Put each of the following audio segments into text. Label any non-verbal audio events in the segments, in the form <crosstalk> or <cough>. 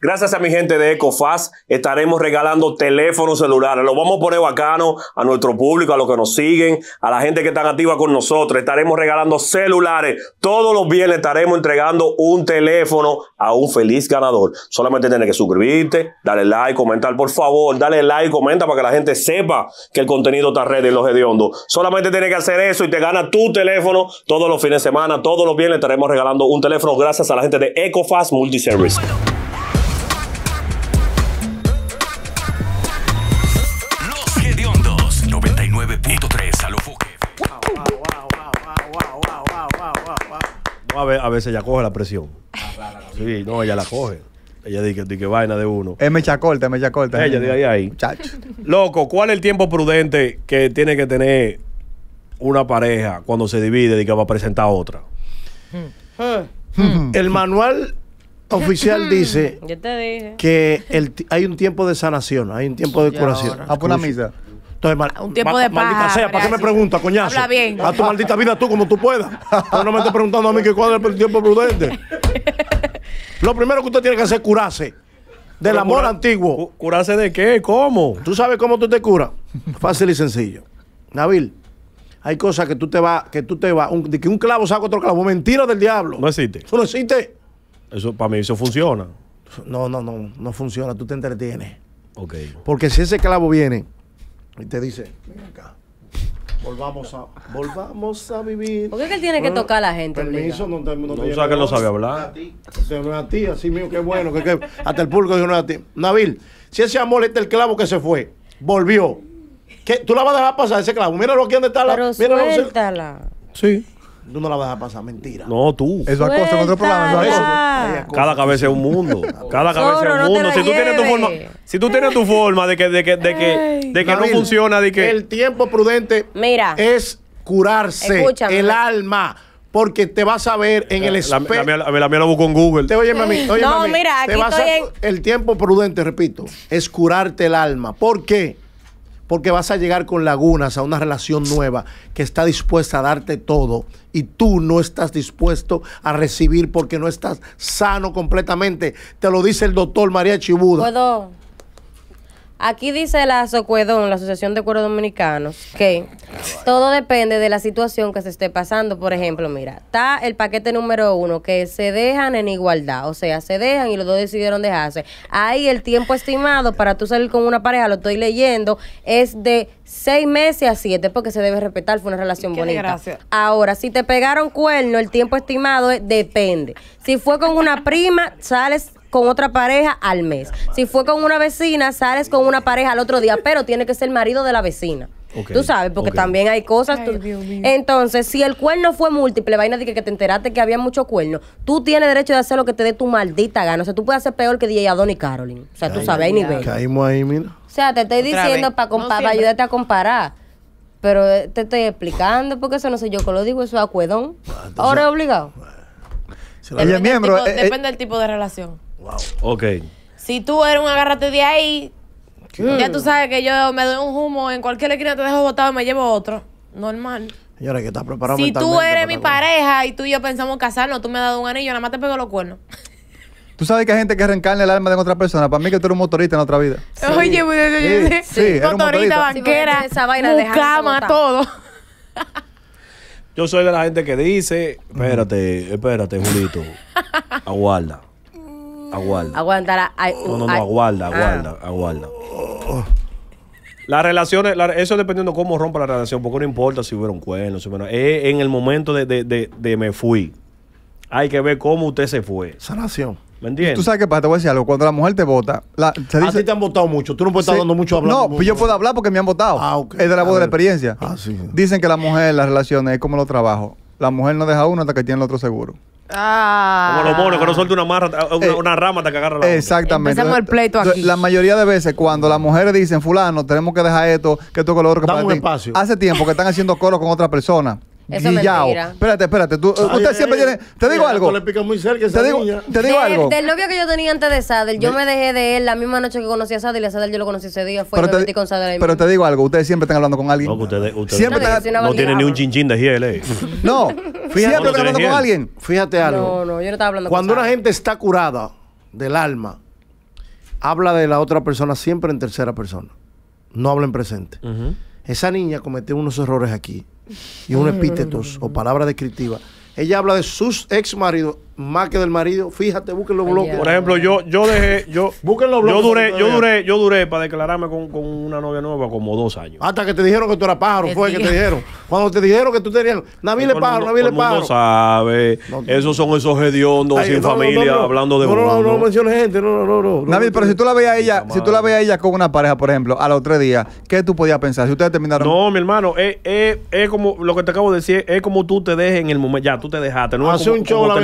Gracias a mi gente de Ecofaz, estaremos regalando teléfonos celulares. Lo vamos a poner bacano a nuestro público, a los que nos siguen, a la gente que está activa con nosotros. Estaremos regalando celulares. Todos los viernes estaremos entregando un teléfono a un feliz ganador. Solamente tienes que suscribirte, darle like, comentar, por favor. Dale like, comenta para que la gente sepa que el contenido está ready en los hediondos. Solamente tienes que hacer eso y te gana tu teléfono todos los fines de semana. Todos los viernes estaremos regalando un teléfono gracias a la gente de Ecofaz Multiservice. a, veces ella coge la presión. Sí, no, ella la coge. Ella dice, que vaina de uno. Es mecha corta, mecha Ella dice ahí, ahí. Muchacho. Loco, ¿cuál es el tiempo prudente que tiene que tener una pareja cuando se divide y que va a presentar otra? Hmm. El manual oficial hmm. dice que el hay un tiempo de sanación, hay un tiempo de curación. misa. Entonces, un tiempo de paz ¿para qué me preguntas, coñazo? A tu maldita vida tú como tú puedas. <laughs> no me estás preguntando a mí que cuadro es el tiempo prudente. Lo primero que usted tiene que hacer es curarse del amor antiguo. ¿Curarse de qué? ¿Cómo? ¿Tú sabes cómo tú te curas? Fácil y sencillo. Nabil, hay cosas que tú te vas, que tú te vas, de que un clavo saca otro clavo. Mentira del diablo. No existe. Eso no existe. Eso para mí eso funciona. No, no, no, no funciona. Tú te entretienes. Ok. Porque si ese clavo viene y te dice, venga acá, volvamos a, volvamos a vivir. ¿Por qué es que él tiene que tocar a la gente? Permiso, no, te, no, te que no sabe hablar. No es a ti, así mío, qué bueno. Que, hasta el público dijo no es a ti. Nabil, si ese amor es el clavo que se fue, volvió. ¿Qué? ¿Tú la vas a dejar pasar ese clavo? Míralo aquí donde está la... Pero Sí. Tú no la vas a pasar, mentira. No, tú. Eso cosa en otro programa. Cada cabeza es un mundo. Cada cabeza es un mundo. si tú tienes tu forma, si tú tienes tu forma de que, de que, de que, no funciona, de que. El tiempo prudente es curarse el alma porque te vas a ver en el espejo. A mí la, busco en Google. Te oye, mami. Oye, no, mira, aquí te vas en... El tiempo prudente, repito, es curarte el alma. ¿Por qué? porque vas a llegar con lagunas a una relación nueva que está dispuesta a darte todo y tú no estás dispuesto a recibir porque no estás sano completamente. Te lo dice el doctor María Chibuda. ¿Puedo? Aquí dice la Socuedón, la Asociación de Cuero Dominicanos, que todo depende de la situación que se esté pasando. Por ejemplo, mira, está el paquete número uno, que se dejan en igualdad, o sea, se dejan y los dos decidieron dejarse. Ahí el tiempo estimado para tú salir con una pareja, lo estoy leyendo, es de seis meses a siete, porque se debe respetar, fue una relación bonita. Ahora, si te pegaron cuerno, el tiempo estimado es, depende. Si fue con una prima, sales con otra pareja al mes. Si fue con una vecina, sales con una pareja al otro día, pero tiene que ser marido de la vecina. tú sabes, porque también hay cosas. Entonces, si el cuerno fue múltiple, vaina de que, te enteraste que había mucho cuerno tú tienes derecho de hacer lo que te dé tu maldita gana. O sea, tú puedes hacer peor que DJ Adon y Caroline. O sea, tú sabes, hay nivel. Caímos ahí, mira. O sea, te estoy diciendo para ayudarte a comparar. Pero eh, te estoy explicando, porque eso no sé yo que lo digo, eso es acuedón. Ah, Ahora es obligado. miembro, eh, eh, depende del tipo de relación. Ok. Si tú eres un agárrate de ahí, Ya tú sabes que yo me doy un humo en cualquier esquina, te dejo botado y me llevo otro. Normal. ahora que estás preparado Si tú eres mi pareja y tú y yo pensamos casarnos, tú me has dado un anillo, nada más te pego los cuernos. Tú sabes que hay gente que reencarna el alma de otra persona. Para mí que tú eres un motorista en otra vida. Oye, motorista, banquera, esa vaina de cama, todo. yo soy de la gente que dice, espérate, espérate, Julito, aguarda. Aguarda. Aguantará. No, no, no, aguarda, ah. aguarda Aguarda Las relaciones, eso dependiendo cómo rompa la relación, porque no importa si hubieron un si en el momento de, me fui, hay que ver cómo usted se fue. Sanación. ¿Me entiendes? Tú sabes qué pasa, te voy a decir algo. Cuando la mujer te vota, se dice, te han votado mucho, tú no puedes estar dando mucho hablar. No, pues yo puedo hablar porque me han votado. Ah, es de la voz de la experiencia. Ah, Dicen que la mujer, las relaciones, es como los trabajos. La mujer no deja uno hasta que tiene el otro seguro. Ah. Como los monos que no suelte una, eh, una, rama hasta que agarra la otra. Exactamente. Empezamos el pleito aquí. La mayoría de veces cuando las mujeres dicen, fulano, tenemos que dejar esto, que esto, que lo otro, que para Hace tiempo que están haciendo coro con otra persona. Eso guillao. Espérate, espérate. Tú, usted siempre tiene. Te digo algo. muy cerca te digo, Del novio que yo tenía antes de Sadel, yo me dejé de él la misma noche que conocí a Sadel y a Sadel yo lo conocí ese día. Fue pero, te, con pero te digo algo. Ustedes siempre están hablando con alguien. No, ustedes, ustedes siempre no, están, no tienen ni un chinchín de GLA. <laughs> no. <laughs> Fíjate, siempre están hablando con alguien. Fíjate algo. No, no, yo no estaba hablando Cuando una gente está curada del alma, habla de la otra persona siempre en tercera persona. No habla en presente. Esa niña cometió unos errores aquí y un epítetos o palabra descriptiva Ella habla de sus ex maridos más que del marido, fíjate, busquen los Por ejemplo, yo, yo dejé, yo, yo duré, yo duré, yo duré para declararme con, una novia nueva como dos años. Hasta que te dijeron que tú eras pájaro, fue que te dijeron. Cuando te dijeron que tú tenías Navile pájaro, Navile pájaro. No sabe, esos son esos hediondos sin familia, hablando de No, no, no, menciones gente, no, no, no. Nabil, pero si tú la veías a ella, si tú la veías ella con una pareja, por ejemplo, a los tres días, ¿qué tú podías pensar? Si ustedes terminaron. No, mi hermano, es, como lo que te acabo de decir, es como tú te dejes en el momento, ya tú te dejaste, Hace un show la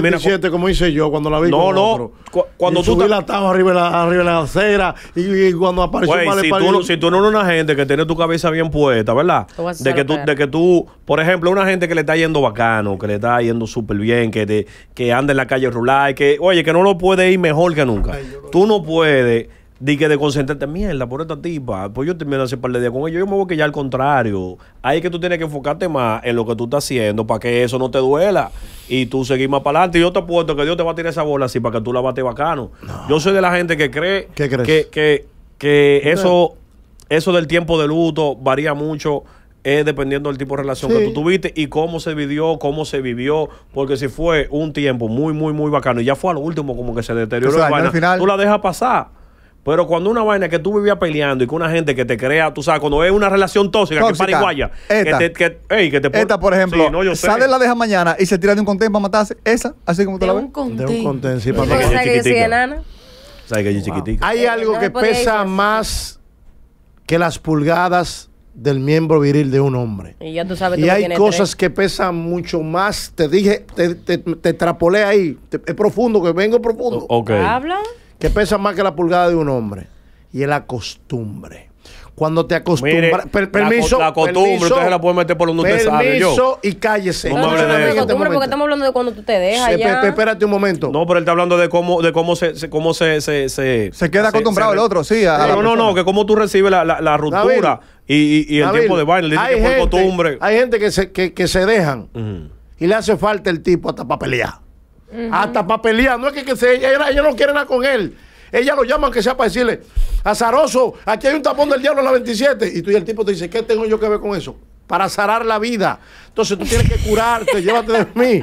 como hice yo cuando la vi. No, no. cuando tú subí la estaba arriba de la, acera y, cuando apareció Wey, si, tú, no, si tú no eres una gente que tiene tu cabeza bien puesta, ¿verdad? De que, tú, de que tú, por ejemplo, una gente que le está yendo bacano, que le está yendo súper bien, que, que anda en la calle rural, que, oye, que no lo puede ir mejor que nunca. tú no puedes di que de concentrarte, mierda, por esta tipa, pues yo termino hace par de días con ellos, yo me voy que ya al contrario. Ahí que tú tienes que enfocarte más en lo que tú estás haciendo para que eso no te duela y tú seguir más para adelante. Y yo te apuesto que Dios te va a tirar esa bola así para que tú la bates bacano. Yo soy de la gente que cree que, que, que eso, eso del tiempo de luto varía mucho. dependiendo del tipo de relación que tú tuviste y cómo se vivió, cómo se vivió, porque si fue un tiempo muy, muy, muy bacano y ya fue al último como que se deterioró, final... tú la dejas pasar pero cuando una vaina que tú vivías peleando y con una gente que te crea, tú sabes, cuando es una relación tóxica, que es esta, que te, que, que te por... Esta, por ejemplo, sale la deja mañana y se tira de un contén para matarse, esa, así como te la ves. De un contén, sí, que Hay algo que pesa más que las pulgadas del miembro viril de un hombre. Y ya tú sabes Y hay cosas que pesan mucho más. Te dije, te, te, ahí. es profundo, que vengo profundo. Okay. ¿Habla? que pesa más que la pulgada de un hombre. Y es la costumbre. Cuando te acostumbras. permiso. La, costumbre, permiso, usted se la puede meter por donde usted sabe. Permiso y cállese. No, no, no, no, de porque estamos hablando de cuando tú te dejas. ya. Espérate un momento. No, pero él está hablando de cómo, de cómo se, se cómo se, se, se, queda acostumbrado el otro, sí. no, no, no, que cómo tú recibes la, la, ruptura y, y, y, el tiempo de baile. Dice hay gente, costumbre. Hay gente que se, que, que se dejan y le hace falta el tipo hasta para pelear. Hasta para No es que, que ella, ella, no quiere nada con él. Ella lo llama que sea para decirle, azaroso, aquí hay un tapón del diablo en la 27. Y tú y el tipo te dice, ¿qué tengo yo que ver con eso? Para zarar la vida. Entonces tú tienes que curarte, <laughs> llévate de mí.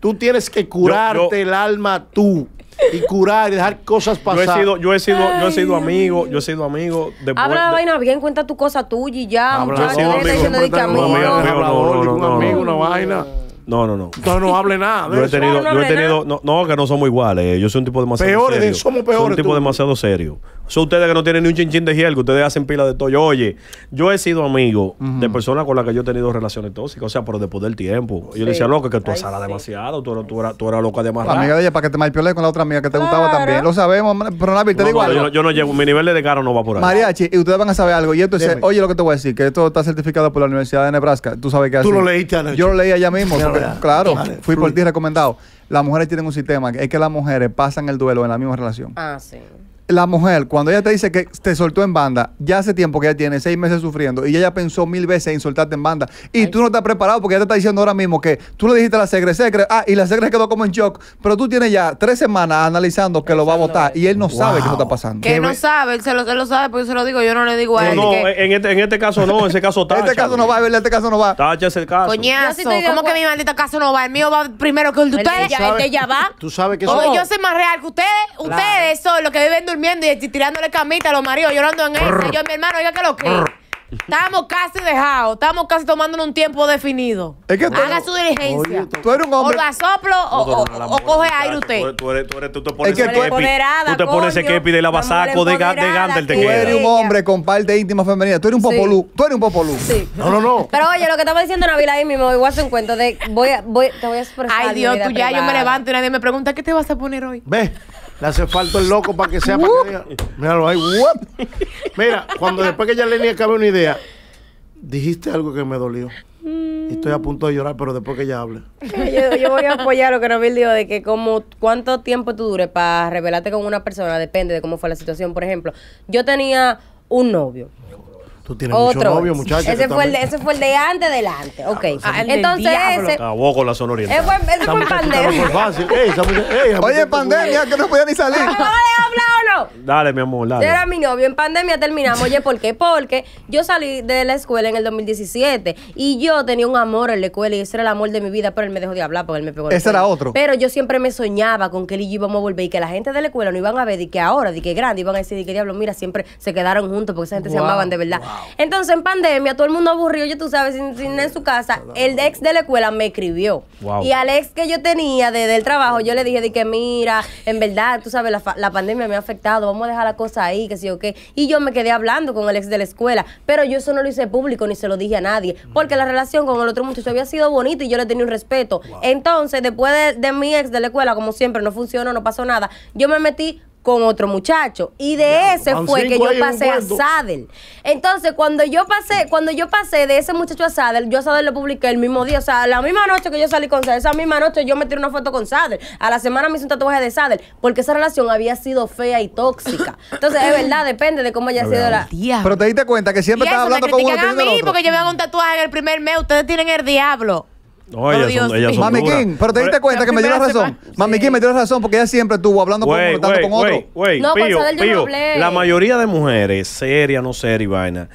Tú tienes que curarte el alma tú y curar y dejar cosas pasar. Yo he sido, yo he sido, yo he sido amigo, yo he sido amigo. Habla la vaina bien, cuenta tu cosa tuya y ya, amigo, No, no, no, no, amigo, una vaina. No, no, no. Entonces no hable nada. yo he tenido, no, yo he tenido, no, no, que no somos iguales. Yo soy un tipo demasiado peores, serio. somos peores. Soy un tipo demasiado serio. Son ustedes que no tienen ni un chinchín de hierro que ustedes hacen pila de todo. Yo, oye, yo he sido amigo de personas con las que yo he tenido relaciones tóxicas, o sea, pero después del tiempo. Yo le decía, loco, que tú asalas asaras demasiado, tú, eras, tú, eras, tú eras loca demasiado. La amiga de ella, para que te malpiole con la otra amiga que te gustaba también. Lo sabemos, pero te no, digo no, Yo, yo, no llevo, mi nivel de caro no va por ahí. Mariachi, y ustedes van a saber algo. Y entonces, es oye, lo que te voy a decir, que esto está certificado por la Universidad de Nebraska. Tú sabes que así. Tú lo leíste Yo lo leí allá mismo, claro, fui por ti recomendado. Las mujeres tienen un sistema, es que las mujeres pasan el duelo en la misma relación. Ah, sí la mujer, cuando ella te dice que te soltó en banda, ya hace tiempo que ella tiene seis meses sufriendo y ella pensó mil veces en soltarte en banda. Y tú no estás preparado porque ella te está diciendo ahora mismo que tú le dijiste a la segre, segre, ah, y la segre quedó como en shock. Pero tú tienes ya tres semanas analizando que lo va a votar y él no sabe qué está pasando. Que no sabe, él, se lo, lo sabe, porque se lo digo, yo no le digo a él. No, en, este, en este caso no, en <laughs> este caso tacha. En este caso no va, en este caso no va. Tacha es el caso. Coñazo, ¿cómo que mi maldito caso no va? El mío va primero que el de ustedes. El de ella va. Tú sabes que Yo soy más real que ustedes. Ustedes son los que viven durmiendo y tirándole camita a los maridos, llorando en eso. Yo, mi hermano, oiga que lo que. Estamos casi dejados, estamos casi tomándonos un tiempo definido. Es que Haga su diligencia. tú eres un hombre. O lo asoplo o, coge aire usted. Tú, eres, tú, eres, tú te pones ese kepi. Tú te pones ese kepi de lavasaco, de, de gander Tú eres un hombre con parte íntima femenina. Tú eres un popolú. Tú eres un popolú. Sí. No, no, no. Pero oye, lo que estaba diciendo Navila ahí mismo, igual se encuentro de voy, voy, te voy a expresar. Ay, Dios, tú ya yo me levanto y nadie me pregunta, ¿qué te vas a poner hoy? Ve. Le hace falta el loco para que sea para que uh. diga. Míralo ahí. Mira, cuando <laughs> después que ya ni acabe una idea, dijiste algo que me dolió. Mm. Y estoy a punto de llorar, pero después que ella hable. Yo, voy a apoyar lo que me dijo de que como cuánto tiempo tú dures para revelarte con una persona depende de cómo fue la situación. Por ejemplo, yo tenía un novio Tú tienes Otro mucho novio, muchacho. Ese, fue el de, ese fue el de antes delante. Ok. Ah, ah, entonces ese. Acabó ah, con la sonoridad. Ese fue, en pandemia. Fácil. Ey, esa ey, Oye, pandemia, que no podía ni salir. No, hablar o no. Dale, mi amor, dale. era mi novio, en pandemia terminamos. Oye, ¿por qué? Porque yo salí de la escuela en el 2017 y yo tenía un amor en la escuela y ese era el amor de mi vida, pero él me dejó de hablar porque él me pegó. Ese era otro. Pero yo siempre me soñaba con que él y yo íbamos a volver y que la gente de la escuela no iban a ver y que ahora, de que grande, iban a decir, de que diablo, mira, siempre se quedaron juntos porque esa gente se amaban de verdad. Entonces, en pandemia, todo el mundo aburrió, yo tú sabes, sin, en su casa. El ex de la escuela me escribió. Y al ex que yo tenía desde del trabajo, yo le dije de que, mira, en verdad, tú sabes, la, pandemia me ha afectado, vamos a dejar la cosa ahí, que sí o qué. Y yo me quedé hablando con el ex de la escuela, pero yo eso no lo hice público ni se lo dije a nadie, porque la relación con el otro muchacho había sido bonita y yo le tenía un respeto. Entonces, después de, de mi ex de la escuela, como siempre, no funcionó, no pasó nada, yo me metí con otro muchacho. Y de ese fue que yo pasé a Sadel. Entonces, cuando yo pasé, cuando yo pasé de ese muchacho a Sadel, yo a Sadel lo publiqué el mismo día. O sea, la misma noche que yo salí con Sadel, esa misma noche yo metí una foto con Sadel. A la semana me hice un tatuaje de Sadel, porque esa relación había sido fea y tóxica. Entonces, es verdad, <coughs> depende de cómo haya sido la. Pero te diste cuenta que siempre estaba hablando con uno. A mí, porque me hago un tatuaje en el primer mes, ustedes tienen el diablo. No, ellas pero te diste cuenta que me dio razón. me dio la razón porque ella siempre estuvo hablando con con otro. No, pues, La mayoría de mujeres, seria, no seria y vaina,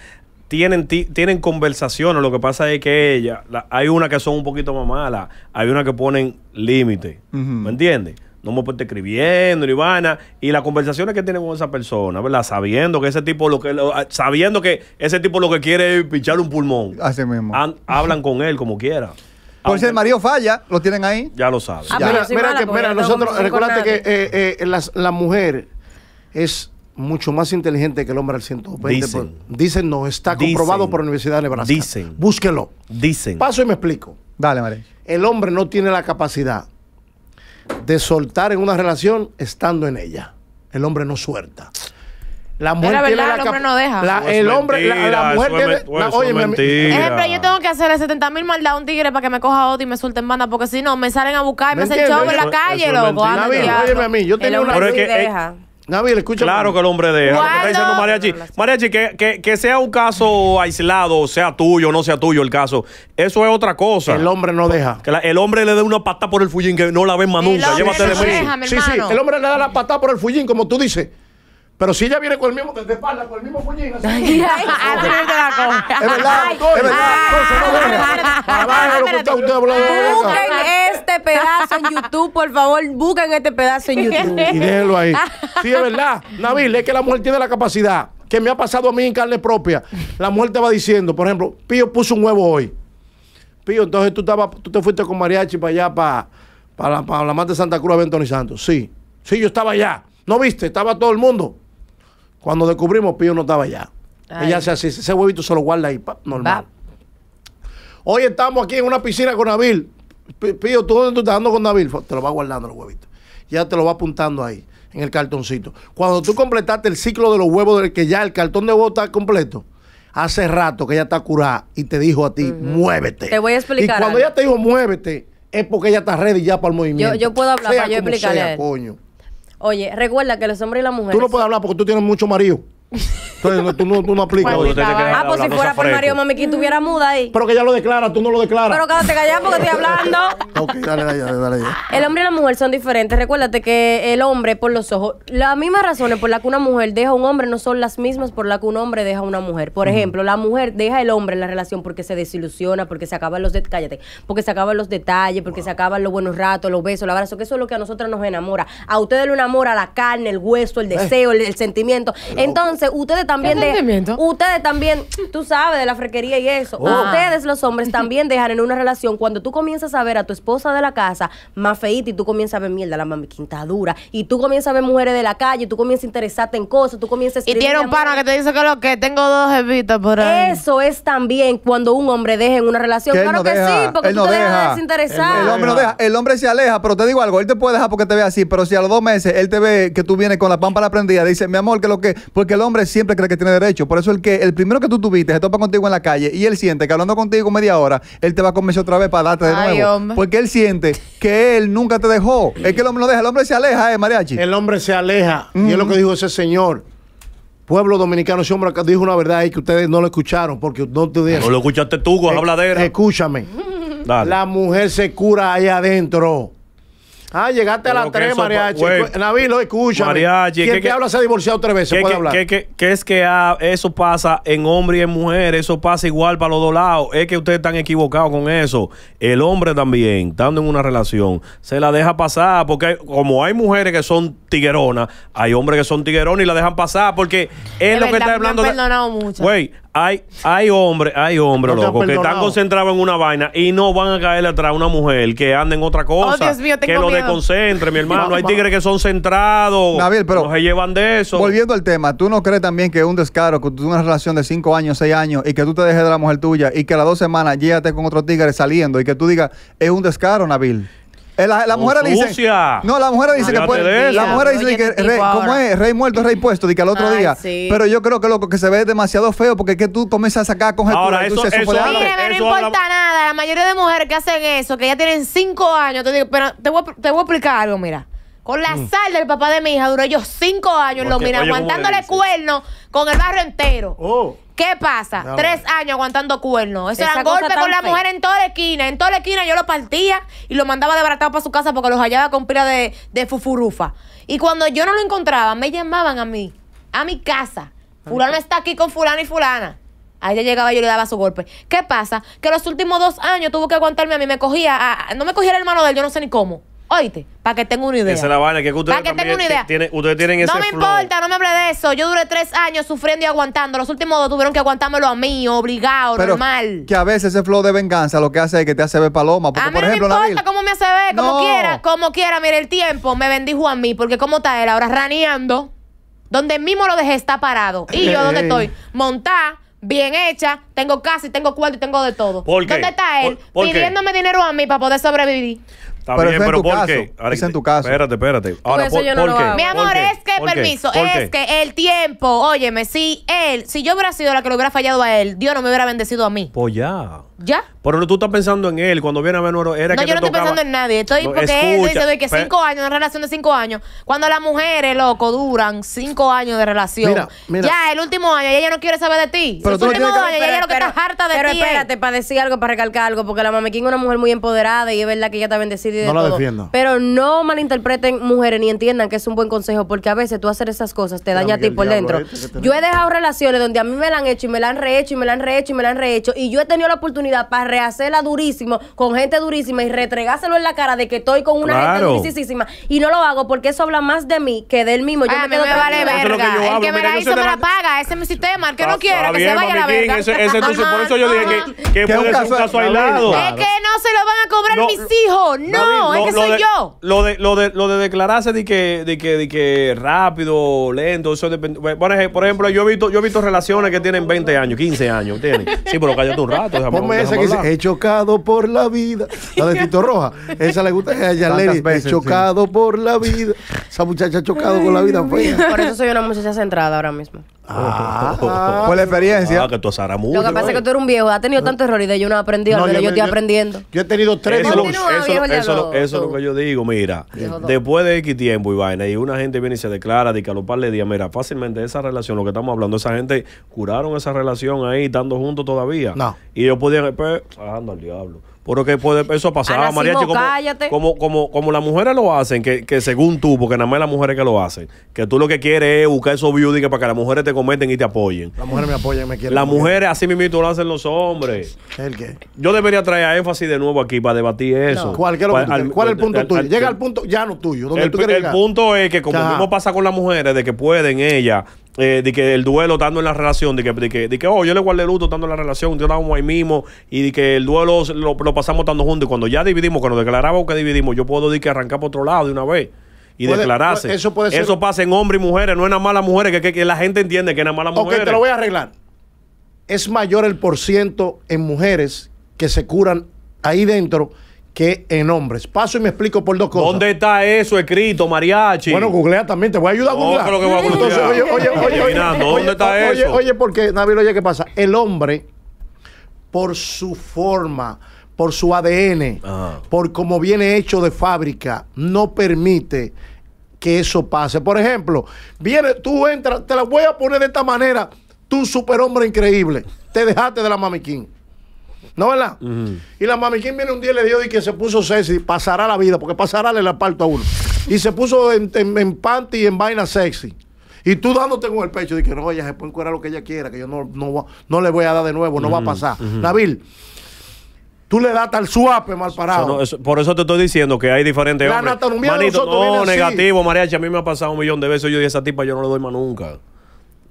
tienen, tienen conversaciones. Lo que pasa es que ella, hay una que son un poquito más malas, hay una que ponen límite. ¿Me entiendes? No me puedes estar escribiendo Ivana. Y las conversaciones que tienen con esa persona, ¿verdad? Sabiendo que ese tipo lo que ah, sabiendo que ese tipo lo que quiere es pincharle un pulmón. Así mismo. hablan con él como quiera. Por si el marido falla, lo tienen ahí. Ya lo saben. Ah, mira, nosotros, recuerda que eh, eh, la mujer es mucho más inteligente que el hombre al 120. Dicen, no, está comprobado por la Universidad de Nebraska. Dicen. Búsquelo. Dicen. Paso y me explico. Dale, María. El hombre no tiene la capacidad de soltar en una relación estando en ella. El hombre no suelta. La muerte la el hombre no deja. el hombre, la- oye, eh, eh, yo tengo que hacerle 70 mil maldad a un tigre para que me coja otro y me suelte en banda, porque si no, me salen a buscar y me hacen en la calle, eso loco. mentira. a mí, yo El tenía hombre una. Pero eh, deja. escucha. Claro que el hombre deja. que Mariachi. Mariachi, que, que- sea un caso aislado, sea tuyo, no sea tuyo el caso, eso es otra cosa. El hombre no deja. Que el hombre le dé una patada por el fullín que no la ven más nunca. Llévate Sí, sí, el hombre le da la patada por el fullín, como tú dices. Pero si ella viene con el mismo, desde espalda, con el mismo puñín. Así, ay, ah, es verdad, es verdad. Busquen este pedazo en YouTube, por favor. Busquen este pedazo en YouTube. Y déjenlo ahí. <laughs> Sí, es verdad. Nabil, es que la mujer tiene la capacidad que me ha pasado a mí en carne propia. La mujer te va diciendo, por ejemplo, Pío puso un huevo hoy. Pío, entonces tú, estabas... tú te fuiste con mariachi para allá, para, para, la, para la de Santa Cruz, a y Santos. Sí, sí, yo estaba allá. ¿No viste? Estaba todo el mundo. Cuando descubrimos, Pío no estaba allá. Ella Ella hace así, ese huevito se lo guarda ahí, normal. Hoy estamos aquí en una piscina con Avil. Pío, ¿tú dónde tú estás dando con Avil, Te lo va guardando los huevitos. Ya te lo va apuntando ahí, en el cartoncito. Cuando tú completaste el ciclo de los huevos del que ya el cartón de huevos está completo, hace rato que ella está curada y te dijo a ti, muévete. Te voy a explicar. Y cuando ella te dijo, muévete, es porque ella está ready ya para el movimiento. Yo, puedo hablar para yo explicarle. Oye, recuerda que los hombres y las mujeres. Tú no puedes hablar porque tú tienes mucho marido tú no, tú no aplicas. ah, pues si fuera por Mario que estuviera muda ahí. Pero que ya lo declara, tú no lo declaras. Pero cállate callado porque estoy hablando. <laughs> ok, dale, dale, El hombre y la mujer son diferentes. Recuérdate que el hombre, por los ojos, las mismas razones por las que una mujer deja a un hombre no son las mismas por las que un hombre deja a una mujer. Por ejemplo, la mujer deja el hombre en la relación porque se desilusiona, porque se acaban los detalles, cállate, porque se acaban los detalles, porque se acaban los buenos ratos, los besos, los abrazos, que eso es lo que a nosotros nos enamora. A ustedes lo enamora la carne, el hueso, el eh. deseo, el, sentimiento. Entonces, ustedes también de, ustedes también, tú sabes, de la frequería y eso. Oh. Ah. Ustedes, los hombres, también dejan en una relación cuando tú comienzas a ver a tu esposa de la casa más feita y tú comienzas a ver mierda, la mami quinta dura. Y tú comienzas a ver mujeres de la calle, tú comienzas a interesarte en cosas, tú comienzas Y tiene un pana que te dice que lo que tengo dos jevitas por ahí. Eso es también cuando un hombre deja en una relación. claro que sí, porque tú te dejas deja. El, hombre no deja, el hombre se aleja, pero te digo algo, él te puede dejar porque te ve así, pero si a los dos meses él te ve que tú vienes con la pampa la prendida, dice, mi amor, que lo que, porque el hombre hombre siempre cree que tiene derecho. Por eso el que el primero que tú tuviste se topa contigo en la calle y él siente que hablando contigo media hora, él te va a convencer otra vez para darte de nuevo. Porque él siente que él nunca te dejó. Es que el hombre lo deja. El hombre se aleja, eh, mariachi. El hombre se aleja. Y es lo que mm. dijo ese señor pueblo dominicano, ese hombre dijo una verdad y que ustedes no lo escucharon porque no te No lo escuchaste tú con la habladera. Escúchame. La mujer se cura ahí adentro. Ah, llegaste a las tres mariachi. Pues, Navi, lo escucha. Mariachi. ¿Quién que, te habla se ha divorciado tres veces? ¿Qué es que ah, eso pasa en hombre y en mujer. Eso pasa igual para los dos lados. Es que ustedes están equivocados con eso. El hombre también, estando en una relación, se la deja pasar. Porque como hay mujeres que son tigueronas, hay hombres que son tigueronas y la dejan pasar. Porque es lo que está hablando. Me mucho. Hay, hay hombres, hay hombres, loco, que están concentrados en una vaina y no van a caerle atrás a una mujer que anda en otra cosa. Oh, que lo desconcentre, mi hermano. hay tigres que son centrados. David, pero. se llevan de eso. Volviendo al tema, ¿tú no crees también que es un descaro, que tú una relación de 5 años, 6 años y que tú te dejes de la mujer tuya y que a las dos semanas llévate con otro tigre saliendo y que tú digas, es un descaro, Nabil? Eh, la, mujer dice. No, la mujer dice que puede. La mujer dice que. Rey, ¿Cómo es? Rey muerto, rey puesto. Dice que al otro día. Pero yo creo que loco, que se ve es demasiado feo porque es que tú comienzas a sacar conjeturas. Ahora, eso, eso, eso, no importa nada. La mayoría de mujeres que hacen eso, que ya tienen cinco años, te digo, pero te voy, te voy a explicar algo, mira. Con la mm. sal del papá de mi hija duró yo cinco años mira, aguantándole cuernos con el barro entero. Oh. ¿Qué pasa? Tres años aguantando cuernos. Eso era golpe con la mujer en toda la esquina. En toda la esquina yo lo partía y lo mandaba de baratado para su casa porque los hallaba con pila de, de fufurufa. Y cuando yo no lo encontraba, me llamaban a mí, a mi casa. Fulano está aquí con fulano y fulana. Ahí ya llegaba yo le daba su golpe. ¿Qué pasa? Que los últimos dos años tuvo que aguantarme a mí. Me cogía, no me cogía el hermano de él, yo no sé ni cómo. Oíste, para que tenga una idea. Esa que ustedes una idea. ustedes tienen ese No me importa, no me hable de eso. Yo duré tres años sufriendo y aguantando. Los últimos dos tuvieron que aguantármelo a mí, obligado, normal. Que a veces ese flow de venganza lo que hace es que te hace ver paloma. a mí por ejemplo, no me importa cómo me hace ver, como quiera, como quiera. Mire, el tiempo me bendijo a mí, porque cómo está él ahora raneando, donde mismo lo dejé está parado. Y yo, ¿dónde estoy? montada, bien hecha, tengo casa y tengo cuarto y tengo de todo. ¿Por qué? ¿Dónde está él? pidiéndome dinero a mí para poder sobrevivir pero pero ¿por qué? es en tu caso. Espérate, espérate. Ahora, por, qué? Mi amor, es que, permiso, es que el tiempo, óyeme, si él, si yo hubiera sido la que lo hubiera fallado a él, Dios no me hubiera bendecido a mí. Pues ya. ¿Ya? Pero tú estás pensando en él, cuando viene a ver, no era No, yo no estoy pensando en nadie. Estoy porque escucha, él dice que cinco años, una relación de cinco años, cuando las mujeres, loco, duran cinco años de relación. Mira, mira. Ya, el último año, ella no quiere saber de ti. Pero el tú último año, ella lo que está harta de ti. Pero espérate, para decir algo, para recalcar algo, porque la mamequín es una mujer muy empoderada y es verdad que ella está bendecida no la Defiendo. Pero no malinterpreten mujeres ni entiendan que es un buen consejo, porque a veces tú hacer esas cosas te daña a ti por dentro. Este yo he dejado relaciones donde a mí me la han hecho y me la han rehecho y me la han rehecho y me la han rehecho. Y yo he tenido la oportunidad para rehacerla durísimo, con gente durísima y retregárselo en la cara de que estoy con una gente durísima. Y no lo hago porque eso habla más de mí que del mismo. Yo ah, me quedo me vale verga. el que me la hizo me la paga. Ese es mi sistema. El que no quiera, que se vaya a la verga. por eso yo dije Es que no se lo van a cobrar mis hijos. No no, es que soy yo. Lo de, lo de, lo de declararse de que, de que, que rápido, lento, eso depende. por ejemplo, yo he visto, yo he visto relaciones que tienen 20 años, 15 años, Sí, pero cállate un rato. Ponme esa que dice, he chocado por la vida. La de Tito Roja. Esa le gusta que haya Lady. He chocado por la vida. Esa muchacha ha chocado con la vida. <laughs> Por eso soy una muchacha centrada ahora mismo. Ah, <laughs> la experiencia. Ah, lo que pasa es que tú eres un viejo. Has tenido tanto error y de yo no he aprendido. yo, estoy aprendiendo. Yo he tenido tres Eso, eso, eso, es lo que yo digo. Mira, después de X tiempo y vaina, y una gente viene y se declara de que a los par de mira, fácilmente esa relación, lo que estamos hablando, esa gente curaron esa relación ahí, estando juntos todavía. No. Y yo podía, pues, al diablo. Porque puede, eso ha pasado, ah, María, como, como, como, las mujeres lo hacen, que, según tú, porque nada más las mujeres que lo hacen, que tú lo que quieres es buscar esos beauty para que las mujeres te cometen y te apoyen. Las mujeres me apoyan, me quieren. Las mujeres así mismo lo hacen los hombres. ¿El qué? Yo debería traer énfasis de nuevo aquí para debatir eso. ¿Cuál, es el punto tuyo? Llega al punto ya no tuyo. Donde el, el punto es que como mismo pasa con las mujeres, de que pueden ellas eh, de que el duelo estando en la relación, de que, oh, yo le guardé luto estando en la relación, yo estábamos ahí mismo, y de que el duelo lo, pasamos estando juntos. Y cuando ya dividimos, cuando declaramos que dividimos, yo puedo decir que arrancar por otro lado de una vez y declararse. Eso puede Eso pasa en hombres y mujeres, no en las mala mujeres, que, la gente entiende que en las malas mujer. mujeres. te lo voy a arreglar. Es mayor el porciento en mujeres que se curan ahí dentro que en hombres. Paso y me explico por dos cosas. ¿Dónde está eso escrito, mariachi? Bueno, googlea también, te voy a ayudar a googlear. No, que voy a oye, oye, oye, oye, ¿dónde está eso? Oye, porque, Nabil, oye, ¿qué pasa? El hombre, por su forma, por su ADN, ah. por cómo viene hecho de fábrica, no permite que eso pase. Por ejemplo, viene, tú entras, te la voy a poner de esta manera, tú superhombre increíble, te dejaste de la mamiquín. ¿No verdad? Y la mami, ¿quién viene un día y le dio y que se puso sexy? Pasará la vida, porque pasará el la a uno. Y se puso en, panty y en vaina sexy. Y tú dándote con el pecho, y que no, ella se puede encuadrar lo que ella quiera, que yo no, no, no le voy a dar de nuevo, no va a pasar. David tú le das tal suape mal parado. por eso te estoy diciendo que hay diferentes hombres. no, negativo, mariachi. A mí me ha pasado un millón de veces. Yo dije, esa tipa yo no le doy más nunca.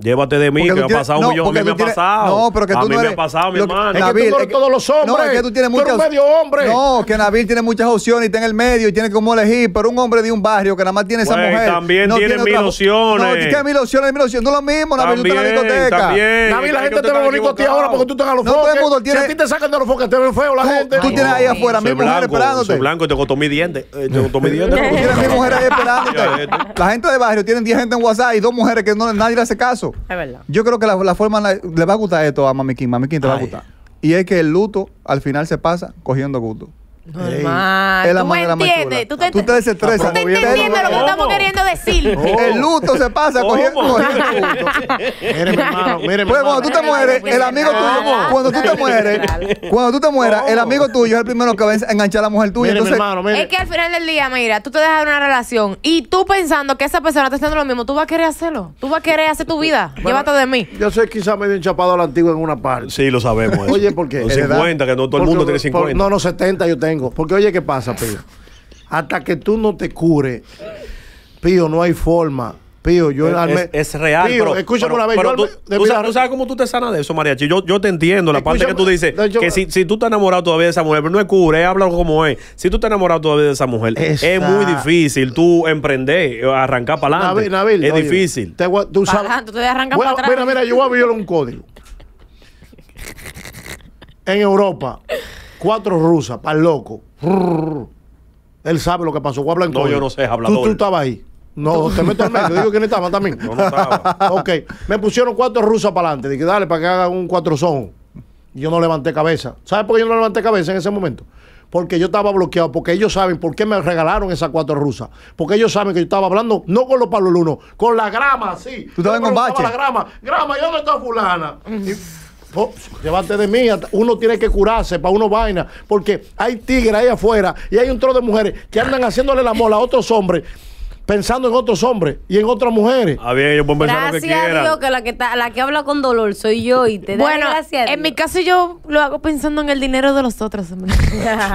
Llévate de mí, porque que me tienes, ha pasado no, un millón, a mí me tienes, ha pasado. No, pero que tú a mí no eres, me ha pasado, mi hermano. Es que tú no eres todos los hombres. No, es que tú tienes muchas. Tú eres medio hombre. No, que Nabil tiene muchas opciones y está en el medio y tiene como elegir, pero un hombre de un barrio que nada más tiene esa pues, mujer. También no tiene, tiene mil otra, opciones. No, tiene mil opciones, mil opciones. No lo mismo, Nabil, también, tú estás en la discoteca. También. Nabil, la gente te va a ti ahora porque tú estás en los no, Todo el mundo tiene... Si a ti te sacan de los foques, te ven feo la gente. Tú tienes ahí afuera mil mujeres esperándote. Soy blanco y te costó mi diente. Eh, te costó mi diente. Tú tienes mil mujeres <laughs> esperándote. La gente de barrio tiene 10 gente en WhatsApp y dos mujeres que nadie le hace caso. Yo creo que la, forma, le va a gustar esto a Mami King. Mami te va a gustar. Y es que el luto al final se pasa cogiendo gusto. Normal. ¿Tú me entiendes? ¿Tú te, desestresas. ¿Tú te entiendes lo que estamos queriendo decir? Oh. El luto se pasa cogiendo, el <laughs> luto. mire, mi hermano, cuando tú te mueres, el amigo tuyo, cuando tú te mueres, cuando tú te mueras, el amigo tuyo es el primero que va a enganchar a la mujer tuya. Es que al final del día, mira, tú te dejas de una relación y tú pensando que esa persona está haciendo lo mismo, tú vas a querer hacerlo. Tú vas a querer hacer tu vida. Llévate de mí. Yo sé quizás medio enchapado a antiguo en una parte. Sí, lo sabemos. Oye, ¿por qué? 50, que todo el mundo tiene 50. No, no, 70 yo tengo. Porque oye, ¿qué pasa, Pío? Hasta que tú no te cures, Pío, no hay forma. Pío, yo es, es real. Pío, pero, escúchame una vez. Pero tú, sabes, cómo tú te sanas de eso, Mariachi. Yo, yo te entiendo la parte que tú dices. que si, si, tú estás enamorado todavía de esa mujer, pero no es cure, háblalo como es. Si tú estás enamorado todavía de esa mujer, es muy difícil tú emprender, arrancar para adelante. es difícil. tú sabes. Tú te arrancas para Mira, mira, yo voy a violar un código. en Europa cuatro rusas, para loco. Él sabe lo que pasó. No, yo no sé, hablador. Tú, tú estabas ahí. No, te meto en medio. Digo quién estaba también. <laughs> no estaba. Ok. Me pusieron cuatro rusas para adelante. Dije, dale, para que hagan un cuatro son. Yo no levanté cabeza. ¿Sabes por qué yo no levanté cabeza en ese momento? Porque yo estaba bloqueado. Porque ellos saben por qué me regalaron esas cuatro rusas. Porque ellos saben que yo estaba hablando no con los palolunos, con la grama, sí. Tú estabas con la grama. Grama, yo no está fulana. Mm. Y, Debate oh, de mí, uno tiene que curarse para uno vaina, porque hay tigres ahí afuera y hay un trozo de mujeres que andan haciéndole la mola a otros hombres pensando en otros hombres y en otras mujeres. Ah, gracias que a Dios que la que, está, la que habla con dolor soy yo y te bueno, gracias Bueno, en mi caso yo lo hago pensando en el dinero de los otros.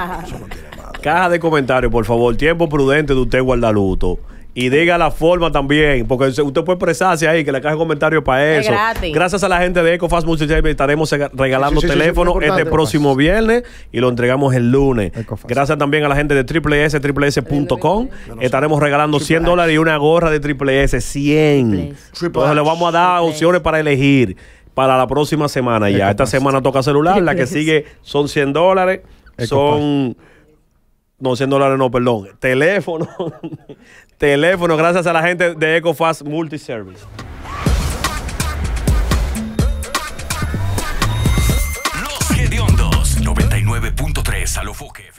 <laughs> Caja de comentarios, por favor. Tiempo prudente de usted guardaluto. Y diga la forma también, porque usted puede expresarse ahí, que le caja de comentarios para eso. Gracias a la gente de Ecofast Music estaremos regalando teléfonos este próximo viernes y lo entregamos el lunes. Gracias también a la gente de Triple S, S.com. Estaremos regalando 100 dólares y una gorra de Triple S, 100. Entonces le vamos a dar opciones para elegir para la próxima semana ya. Esta semana toca celular, la que sigue son 100 dólares, son... No, 100 dólares no, perdón. Teléfono teléfono gracias a la gente de EcoFast Multiservice. Los Gediondos 99.3 a lo